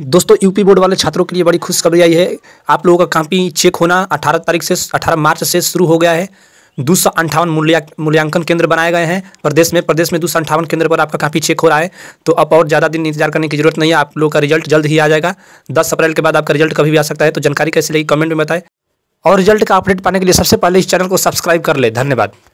दोस्तों UP board वाले छात्रों के लिए बड़ी खुशखबरी आई है आप लोगों का कापी चेक होना 18 तारीख से 18 मार्च से शुरू हो गया है दो सौ अंठावन मूल्य मूल्यांकन केंद्र बनाए गए हैं प्रदेश में प्रदेश में दो सौ अंठावन केंद्र पर आपका काफ़ी चेक हो रहा है तो अब और ज़्यादा दिन इंतजार करने की जरूरत नहीं है आप लोगों का रिजल्ट जल्द ही आ जाएगा दस अप्रैल के बाद आपका रिजल्ट कभी भी आ सकता है तो जानकारी कैसे लगी कमेंट में बताएं और रिजल्ट का अपडेट पाने के लिए सबसे पहले इस चैनल को सब्सक्राइब कर ले धन्यवाद